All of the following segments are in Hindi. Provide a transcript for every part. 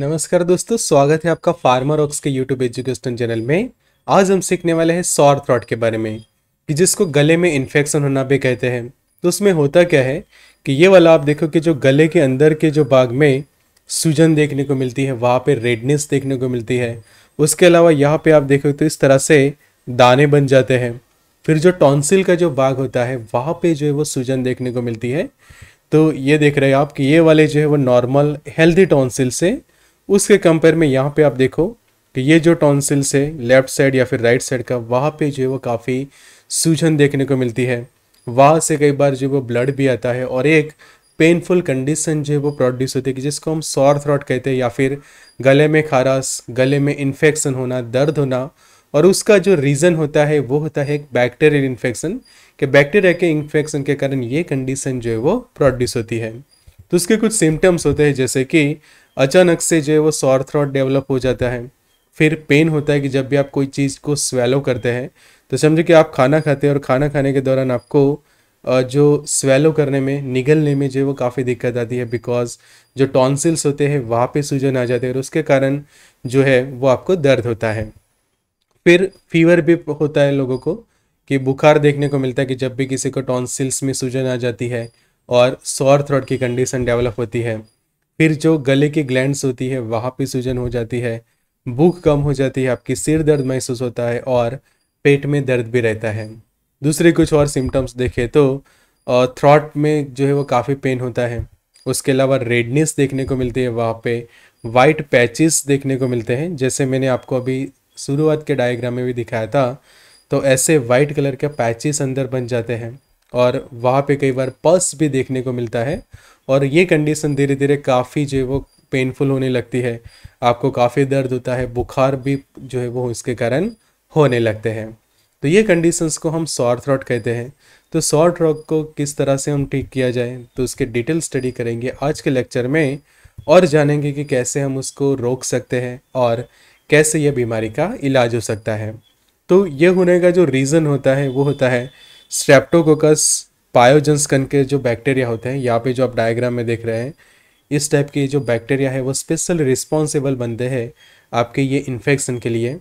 नमस्कार दोस्तों स्वागत है आपका फार्मर ऑक्स के यूट्यूब एजुकेशन चैनल में आज हम सीखने वाले हैं सॉर थ्रॉट के बारे में कि जिसको गले में इन्फेक्शन होना भी कहते हैं तो उसमें होता क्या है कि ये वाला आप देखो कि जो गले के अंदर के जो भाग में सूजन देखने को मिलती है वहाँ पे रेडनेस देखने को मिलती है उसके अलावा यहाँ पे आप देखो तो इस तरह से दाने बन जाते हैं फिर जो टॉन्सिल का जो बाघ होता है वहाँ पे जो है वो सूजन देखने को मिलती है तो ये देख रहे हो आप कि ये वाले जो है वो नॉर्मल हेल्दी टॉन्सिल से उसके कंपेयर में यहाँ पे आप देखो कि ये जो टॉन्सिल्स है लेफ्ट साइड या फिर राइट साइड का वहाँ पे जो है वो काफ़ी सूजन देखने को मिलती है वहाँ से कई बार जो वो ब्लड भी आता है और एक पेनफुल कंडीशन जो है वो प्रोड्यूस होती है कि जिसको हम सॉर थ्रॉट कहते हैं या फिर गले में खारास गले में इन्फेक्शन होना दर्द होना और उसका जो रीज़न होता है वो होता है एक बैक्टेरियल इन्फेक्शन कि बैक्टीरिया के इन्फेक्शन के कारण ये कंडीशन जो है वो प्रोड्यूस होती है तो उसके कुछ सिम्टम्स होते हैं जैसे कि अचानक से जो है वो सॉर थ्रॉट डेवलप हो जाता है फिर पेन होता है कि जब भी आप कोई चीज़ को स्वेलो करते हैं तो समझो कि आप खाना खाते हैं और खाना खाने के दौरान आपको जो स्वेलो करने में निगलने में जो है वो काफ़ी दिक्कत आती है बिकॉज जो टॉन्सिल्स होते हैं वहाँ पे सूजन आ जाते हैं और उसके कारण जो है वो आपको दर्द होता है फिर फीवर भी होता है लोगों को कि बुखार देखने को मिलता है कि जब भी किसी को टॉन्सिल्स में सूजन आ जाती है और सॉर थ्रॉट की कंडीशन डेवलप होती है फिर जो गले की ग्लैंड्स होती है वहाँ पे सूजन हो जाती है भूख कम हो जाती है आपकी सिर दर्द महसूस होता है और पेट में दर्द भी रहता है दूसरे कुछ और सिम्टम्स देखें तो थ्रॉट में जो है वो काफ़ी पेन होता है उसके अलावा रेडनेस देखने को मिलती है वहाँ पे वाइट पैचेस देखने को मिलते हैं जैसे मैंने आपको अभी शुरुआत के डायग्राम में भी दिखाया था तो ऐसे वाइट कलर के पैचेस अंदर बन जाते हैं और वहाँ पे कई बार पल्स भी देखने को मिलता है और ये कंडीशन धीरे धीरे काफ़ी जो है वो पेनफुल होने लगती है आपको काफ़ी दर्द होता है बुखार भी जो है वो इसके कारण होने लगते हैं तो ये कंडीशंस को हम सॉर थ्रॉट कहते हैं तो सॉर थ्रॉट को किस तरह से हम ठीक किया जाए तो उसके डिटेल स्टडी करेंगे आज के लेक्चर में और जानेंगे कि कैसे हम उसको रोक सकते हैं और कैसे यह बीमारी का इलाज हो सकता है तो यह होने का जो रीज़न होता है वो होता है स्ट्रेप्टोकोकस पायोजंसकन के जो बैक्टीरिया होते हैं यहाँ पे जो आप डायग्राम में देख रहे हैं इस टाइप के जो बैक्टीरिया है वो स्पेशल रिस्पॉन्सिबल बनते हैं आपके ये इन्फेक्शन के लिए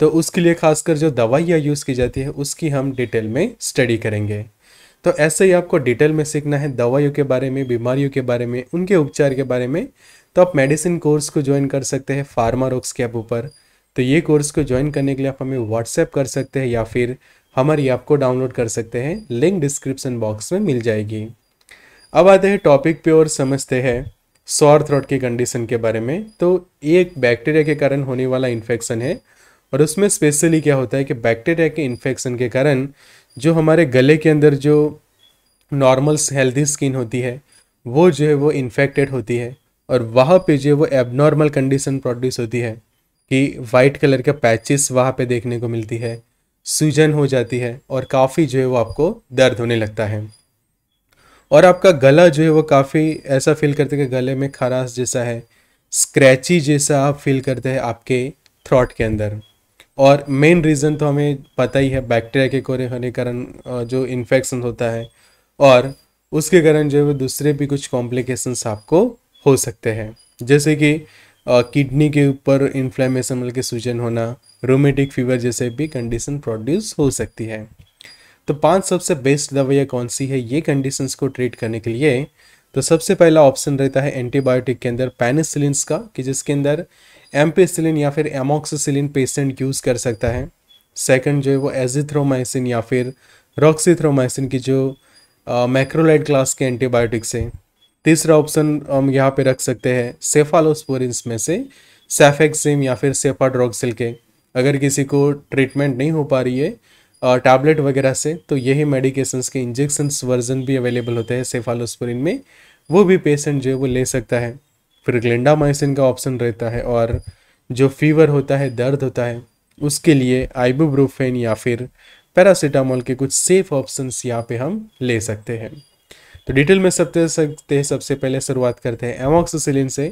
तो उसके लिए खासकर जो दवाइयाँ यूज़ की जाती है उसकी हम डिटेल में स्टडी करेंगे तो ऐसे ही आपको डिटेल में सीखना है दवाइयों के बारे में बीमारियों के बारे में उनके उपचार के बारे में तो आप मेडिसिन कोर्स को ज्वाइन कर सकते हैं फार्मा रोक्स के ऊपर तो ये कोर्स को ज्वाइन करने के लिए आप हमें व्हाट्सएप कर सकते हैं या फिर हमारी ऐप को डाउनलोड कर सकते हैं लिंक डिस्क्रिप्सन बॉक्स में मिल जाएगी अब आते हैं टॉपिक पे और समझते हैं सॉर थ्रोट की कंडीशन के बारे में तो ये एक बैक्टीरिया के कारण होने वाला इन्फेक्शन है और उसमें स्पेशली क्या होता है कि बैक्टीरिया के इन्फेक्शन के कारण जो हमारे गले के अंदर जो नॉर्मल हेल्दी स्किन होती है वो जो है वो इन्फेक्टेड होती है और वहाँ पे जो है वो एबनॉर्मल कंडीशन प्रोड्यूस होती है कि वाइट कलर के पैचेस वहाँ पे देखने को मिलती है सूजन हो जाती है और काफ़ी जो है वो आपको दर्द होने लगता है और आपका गला जो है वो काफ़ी ऐसा फील करते हैं कि गले में खराश जैसा है स्क्रैची जैसा आप फील करते हैं आपके थ्रॉट के अंदर और मेन रीज़न तो हमें पता ही है बैक्टीरिया के कोरे होने कारण जो इन्फेक्शन होता है और उसके कारण जो है वो दूसरे भी कुछ कॉम्प्लिकेशंस आपको हो सकते हैं जैसे कि किडनी के ऊपर इन्फ्लेमेशन मतलब सूजन होना रोमेटिक फीवर जैसे भी कंडीशन प्रोड्यूस हो सकती है तो पांच सबसे बेस्ट दवाइयाँ कौन सी है ये कंडीशंस को ट्रीट करने के लिए तो सबसे पहला ऑप्शन रहता है एंटीबायोटिक के अंदर पैनिसिलिन्स का कि जिसके अंदर एम्पेसिलिन या फिर एमोक्सिसिलिन पेशेंट यूज़ कर सकता है सेकंड जो है वो एजिथ्रोमाइसिन या फिर रॉक्सीथ्रोमाइसिन की जो मैक्रोलाइट क्लास के एंटीबायोटिक्स है तीसरा ऑप्शन हम यहाँ पे रख सकते हैं सेफालोस्पोरिन्स में से सेफेक्सिम या फिर सेफाड्रोक्सिल के अगर किसी को ट्रीटमेंट नहीं हो पा रही है टैबलेट वगैरह से तो यही मेडिकेशंस के इंजेक्शंस वर्जन भी अवेलेबल होते हैं सेफालोस्पोरिन में वो भी पेशेंट जो है वो ले सकता है फिर ग्लेंडामाइसिन का ऑप्शन रहता है और जो फीवर होता है दर्द होता है उसके लिए आइबोब्रोफेन या फिर पैरासीटामोल के कुछ सेफ ऑप्शंस यहाँ पे हम ले सकते हैं तो डिटेल में सब सकते हैं सबसे पहले शुरुआत करते हैं एमोक्सिसिलिन से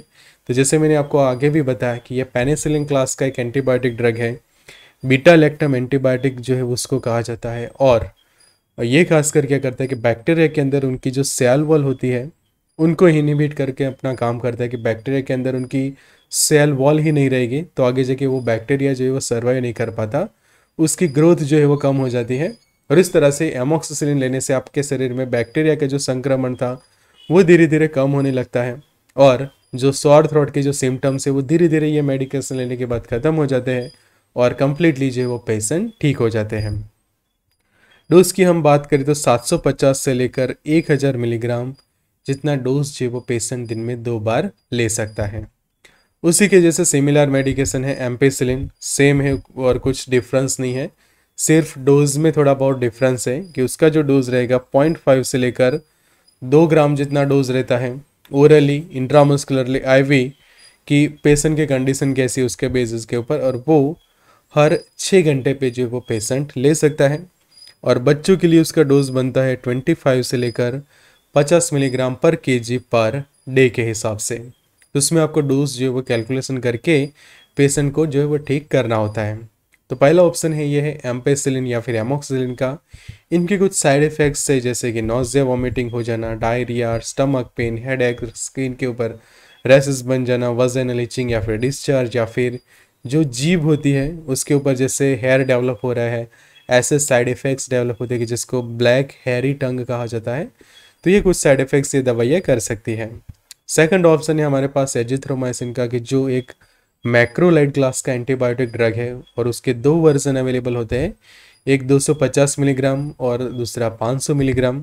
तो जैसे मैंने आपको आगे भी बताया कि यह पेनिसिलिन क्लास का एक एंटीबायोटिक ड्रग है बीटा लेक्टम एंटीबायोटिक जो है उसको कहा जाता है और ये खासकर क्या करता है कि बैक्टीरिया के अंदर उनकी जो सेल वॉल होती है उनको इनिबिट करके अपना काम करता है कि बैक्टीरिया के अंदर उनकी सेल वॉल ही नहीं रहेगी तो आगे जाके वो बैक्टीरिया जो है वो सर्वाइव नहीं कर पाता उसकी ग्रोथ जो है वो कम हो जाती है और इस तरह से एमोक्सिसिलिन लेने से आपके शरीर में बैक्टीरिया का जो संक्रमण था वो धीरे धीरे कम होने लगता है और जो सॉर थ्रोट के जो सिम्टम्स है वो धीरे धीरे ये मेडिकेशन लेने के बाद ख़त्म हो जाते हैं और कम्प्लीटली जो वो पेशेंट ठीक हो जाते हैं डोज की हम बात करें तो 750 से लेकर 1000 मिलीग्राम जितना डोज जो वो पेशेंट दिन में दो बार ले सकता है उसी के जैसे सिमिलर मेडिकेशन है एम्पेसिलिन सेम है और कुछ डिफरेंस नहीं है सिर्फ डोज में थोड़ा बहुत डिफरेंस है कि उसका जो डोज रहेगा पॉइंट फाइव से लेकर दो ग्राम जितना डोज रहता है ओरली इंट्रामस्कुलरली आईवी कि पेशेंट के कंडीशन कैसी है उसके बेसिस के ऊपर और वो हर छः घंटे पे जो वो पेशेंट ले सकता है और बच्चों के लिए उसका डोज बनता है ट्वेंटी फाइव से लेकर पचास मिलीग्राम पर के जी पर डे के हिसाब से तो उसमें आपको डोज जो है वो कैलकुलेशन करके पेशेंट को जो है वो ठीक करना होता है तो पहला ऑप्शन है ये है एम्पेसिलिन या फिर एमोक्सिलिन का इनके कुछ साइड इफ़ेक्ट्स है जैसे कि नोजिया वॉमिटिंग हो जाना डायरिया स्टमक पेन हेड एक स्किन के ऊपर रेसिस बन जाना वजन इचिंग या फिर डिस्चार्ज या फिर जो जीभ होती है उसके ऊपर जैसे हेयर डेवलप हो रहा है ऐसे साइड इफ़ेक्ट्स डेवलप होते हैं कि जिसको ब्लैक हेरी टंग कहा जाता है तो ये कुछ साइड इफ़ेक्ट्स ये दवाइयाँ कर सकती है सेकंड ऑप्शन है हमारे पास एजिथ्रोमाइसिन का कि जो एक मैक्रोलाइट क्लास का एंटीबायोटिक ड्रग है और उसके दो वर्जन अवेलेबल होते हैं एक 250 मिलीग्राम और दूसरा 500 मिलीग्राम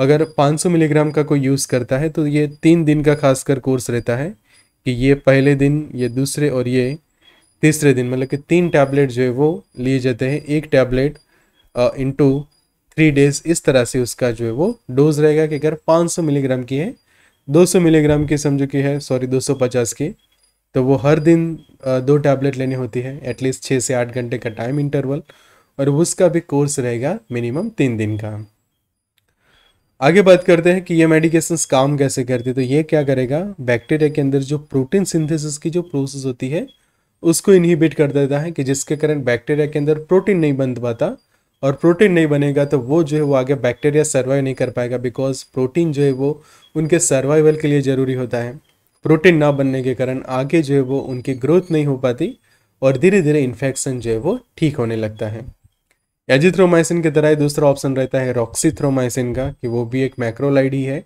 अगर 500 मिलीग्राम का कोई यूज़ करता है तो ये तीन दिन का खासकर कोर्स रहता है कि ये पहले दिन ये दूसरे और ये तीसरे दिन मतलब कि तीन टैबलेट जो है वो लिए जाते हैं एक टैबलेट इंटू थ्री डेज इस तरह से उसका जो है वो डोज रहेगा कि अगर 500 मिलीग्राम की है 200 मिलीग्राम की समझो की है सॉरी 250 की तो वो हर दिन दो टैबलेट लेनी होती है एटलीस्ट छः से आठ घंटे का टाइम इंटरवल और उसका भी कोर्स रहेगा मिनिमम तीन दिन का आगे बात करते हैं कि ये मेडिकेशंस काम कैसे करती है तो ये क्या करेगा बैक्टीरिया के अंदर जो प्रोटीन सिंथेसिस की जो प्रोसेस होती है उसको इनहिबिट कर देता है कि जिसके कारण बैक्टीरिया के अंदर प्रोटीन नहीं बन पाता और प्रोटीन नहीं बनेगा तो वो जो है वो आगे बैक्टीरिया सर्वाइव नहीं कर पाएगा बिकॉज प्रोटीन जो है वो उनके सर्वाइवल के लिए ज़रूरी होता है प्रोटीन ना बनने के कारण आगे जो है वो उनकी ग्रोथ नहीं हो पाती और धीरे धीरे इन्फेक्शन जो है वो ठीक होने लगता है एजिथ्रोमाइसिन की तरह दूसरा ऑप्शन रहता है रॉक्सीथ्रोमाइसिन का कि वो भी एक मैक्रोलाइड ही है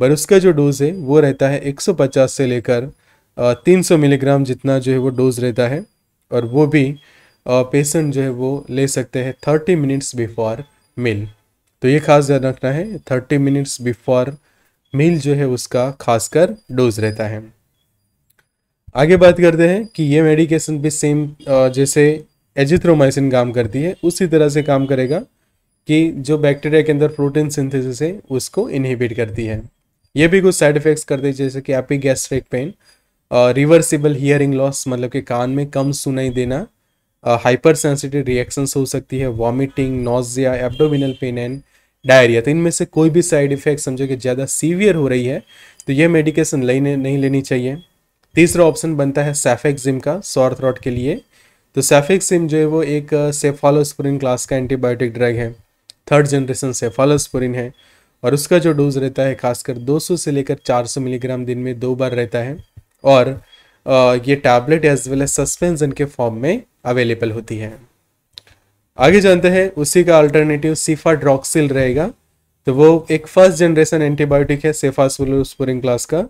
पर उसका जो डोज है वो रहता है 150 से लेकर 300 मिलीग्राम जितना जो है वो डोज रहता है और वो भी पेशेंट जो है वो ले सकते हैं 30 मिनट्स बिफोर मिल तो ये खास ध्यान रखना है 30 मिनट्स बिफोर मील जो है उसका खासकर डोज रहता है आगे बात करते हैं कि ये मेडिकेशन भी सेम जैसे एजिथ्रोमाइसिन काम करती है उसी तरह से काम करेगा कि जो बैक्टीरिया के अंदर प्रोटीन सिंथेसिस है उसको इनहिबिट करती है ये भी कुछ साइड इफेक्ट्स करते हैं जैसे कि epigastric pain reversible hearing loss मतलब कि कान में कम सुनाई देना हाइपर सेंसिटिव रिएक्शंस हो सकती है vomiting nausea abdominal pain and diarrhoea तो इनमें से कोई भी साइड इफेक्ट समझो कि ज़्यादा सीवियर हो रही है तो ये मेडिकेशन लेने नहीं लेनी चाहिए तीसरा ऑप्शन बनता है सेफेक्सिम का सॉर थ्रॉट के लिए तो सेफेक्सिम जो है वो एक सेफालोस्पुरिन क्लास का एंटीबायोटिक ड्रग है थर्ड जनरेशन सेफालोस्पुरिन है और उसका जो डोज रहता है खासकर 200 से लेकर 400 मिलीग्राम दिन में दो बार रहता है और ये tablet as well as suspension के फॉर्म में अवेलेबल होती है आगे जानते हैं उसी का अल्टरनेटिव ड्रॉक्सिल रहेगा तो वो एक फर्स्ट जनरेशन एंटीबायोटिक है सेफासोलोस्पोरिन क्लास का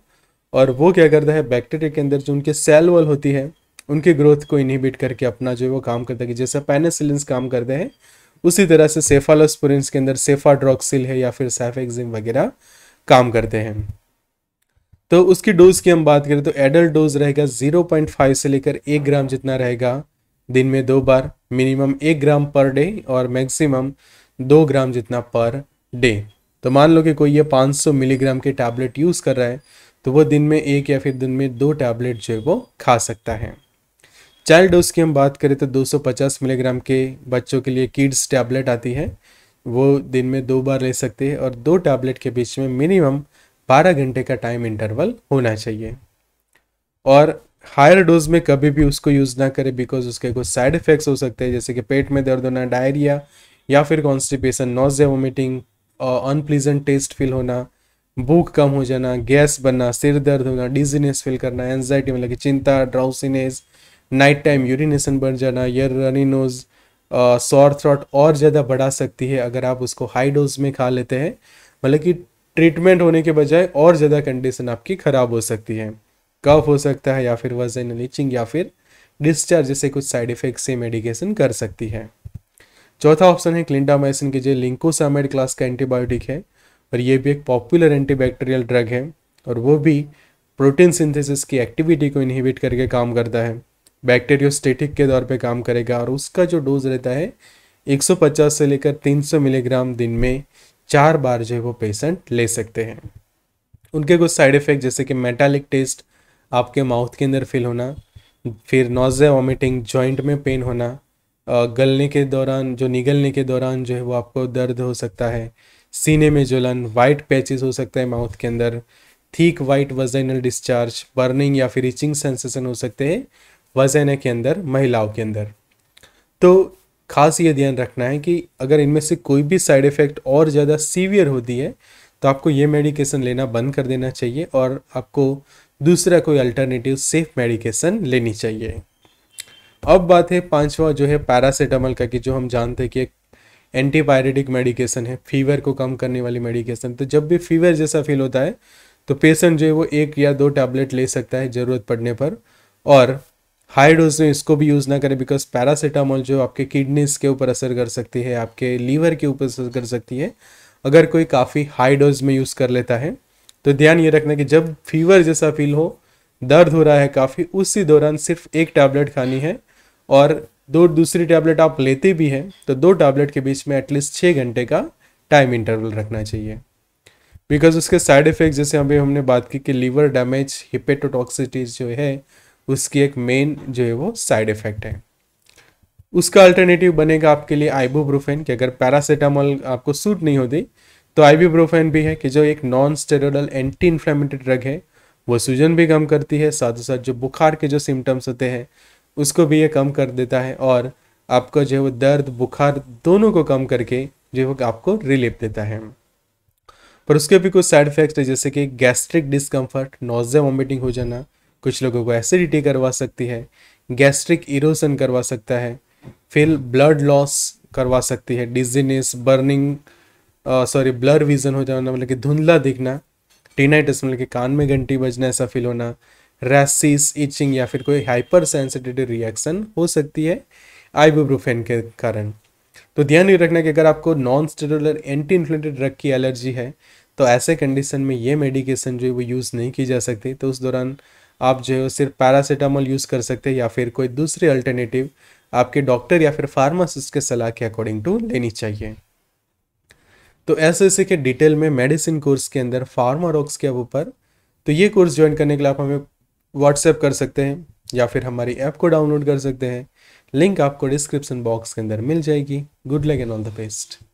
और वो क्या करता है बैक्टीरिया के अंदर जो उनके सेल वॉल होती है उनके ग्रोथ को इनहिबिट करके अपना जो है वो काम करता है जैसे पेनिसिलिन काम करते हैं उसी तरह से सेफालोस्पोरिन्स के अंदर सेफाड्रॉक्सिल है या फिर सैफेक्जिम वगैरह काम करते हैं तो उसकी डोज की हम बात करें तो एडल्ट डोज रहेगा 0.5 से लेकर एक ग्राम जितना रहेगा दिन में दो बार मिनिमम एक ग्राम पर डे और मैक्सिमम दो ग्राम जितना पर डे तो मान लो कि कोई ये 500 मिलीग्राम के टैबलेट यूज़ कर रहा है तो वो दिन में एक या फिर दिन में दो टैबलेट जो है वो खा सकता है चाइल्ड डोज की हम बात करें तो 250 मिलीग्राम के बच्चों के लिए किड्स टैबलेट आती है वो दिन में दो बार ले सकते हैं और दो टैबलेट के बीच में मिनिमम 12 घंटे का टाइम इंटरवल होना चाहिए और हायर डोज में कभी भी उसको यूज़ ना करें बिकॉज उसके कुछ साइड इफ़ेक्ट्स हो सकते हैं जैसे कि पेट में दर्द होना डायरिया या फिर constipation nausea vomiting unpleasant taste feel होना भूख कम हो जाना गैस बनना सिर दर्द होना डिजीनेस फील करना एनजाइटी मतलब कि चिंता ड्राउसीनेस नाइट टाइम यूरिनेशन बढ़ जाना या रनी नोज सॉर थ्रॉट और ज़्यादा बढ़ा सकती है अगर आप उसको हाई डोज में खा लेते हैं मतलब कि ट्रीटमेंट होने के बजाय और ज़्यादा कंडीशन आपकी ख़राब हो सकती है कफ हो सकता है या फिर वजन नीचिंग या फिर डिस्चार्ज जैसे कुछ साइड इफेक्ट से मेडिकेशन कर सकती है चौथा ऑप्शन है क्लिंडामाइसिन की जो लिंकोसामाइड क्लास का एंटीबायोटिक है और ये भी एक पॉपुलर एंटीबैक्टीरियल ड्रग है और वो भी प्रोटीन सिंथेसिस की एक्टिविटी को इनहिबिट करके काम करता है बैक्टेरियोस्टेटिक के तौर पे काम करेगा और उसका जो डोज रहता है 150 से लेकर 300 मिलीग्राम दिन में चार बार जो है वो पेशेंट ले सकते हैं उनके कुछ साइड इफेक्ट जैसे कि मेटालिक टेस्ट आपके माउथ के अंदर फील होना फिर नोज़े वॉमिटिंग जॉइंट में पेन होना गलने के दौरान जो निगलने के दौरान जो है वो आपको दर्द हो सकता है सीने में जलन वाइट पैचेस हो सकता है माउथ के अंदर thick white vaginal discharge burning या फिर इचिंग सेंसेशन हो सकते हैं वजैना के अंदर महिलाओं के अंदर तो खास ये ध्यान रखना है कि अगर इनमें से कोई भी साइड इफ़ेक्ट और ज़्यादा सीवियर होती है तो आपको ये मेडिकेशन लेना बंद कर देना चाहिए और आपको दूसरा कोई अल्टरनेटिव सेफ मेडिकेशन लेनी चाहिए अब बात है पांचवा जो है पैरासीटामोल का कि जो हम जानते हैं कि एक एंटीबायोटिक मेडिकेशन है फीवर को कम करने वाली मेडिकेशन तो जब भी फीवर जैसा फील होता है तो पेशेंट जो है वो एक या दो टैबलेट ले सकता है ज़रूरत पड़ने पर और हाई डोज में इसको भी यूज़ ना करें बिकॉज पैरासीटामोल जो आपके किडनीज के ऊपर असर कर सकती है आपके लीवर के ऊपर असर कर सकती है अगर कोई काफ़ी हाई डोज में यूज़ कर लेता है तो ध्यान ये रखना कि जब फीवर जैसा फील हो दर्द हो रहा है काफ़ी उसी दौरान सिर्फ एक टैबलेट खानी है और दो दूसरी टैबलेट आप लेते भी हैं तो दो टैबलेट के बीच में एटलीस्ट छः घंटे का टाइम इंटरवल रखना चाहिए बिकॉज उसके साइड इफ़ेक्ट जैसे अभी हमने बात की कि लीवर डैमेज हिपेटोटॉक्सिटीज जो है उसकी एक मेन जो है वो साइड इफ़ेक्ट है उसका अल्टरनेटिव बनेगा आपके लिए आइबोब्रूफेन कि अगर पैरासीटामोल आपको सूट नहीं होती तो आईवीब्रोफेन भी है कि जो एक non steroidal anti inflammatory drug है वो सूजन भी कम करती है साथ ही साथ जो बुखार के जो सिम्टम्स होते हैं उसको भी ये कम कर देता है और आपका जो है वो दर्द बुखार दोनों को कम करके जो है आपको रिलीफ देता है पर उसके भी कुछ साइड इफेक्ट्स है जैसे कि गैस्ट्रिक डिस्कम्फर्ट नोजे वॉमिटिंग हो जाना कुछ लोगों को एसिडिटी करवा सकती है गैस्ट्रिक इरोसन करवा सकता है फिर ब्लड लॉस करवा सकती है dizziness burning sorry blur vision हो जाना मतलब कि धुंधला दिखना टीनाइटिस मतलब कि कान में घंटी बजना ऐसा फील होना रैसिस इचिंग या फिर कोई हाइपर सेंसिटिव रिएक्शन हो सकती है आइबोब्रोफेन के कारण तो ध्यान ये रखना कि अगर आपको non steroidal anti inflammatory drug की एलर्जी है तो ऐसे कंडीशन में ये मेडिकेशन जो है वो यूज़ नहीं की जा सकती तो उस दौरान आप जो है सिर्फ पैरासीटामोल यूज़ कर सकते हैं या फिर कोई दूसरी अल्टरनेटिव आपके डॉक्टर या फिर फार्मासिस्ट के सलाह के अकॉर्डिंग टू लेनी चाहिए तो ऐसे ऐसे के डिटेल में मेडिसिन कोर्स के अंदर फार्मा रॉक्स के ऊपर तो ये कोर्स ज्वाइन करने के लिए आप हमें व्हाट्सएप कर सकते हैं या फिर हमारी ऐप को डाउनलोड कर सकते हैं लिंक आपको डिस्क्रिप्शन बॉक्स के अंदर मिल जाएगी good luck and all the best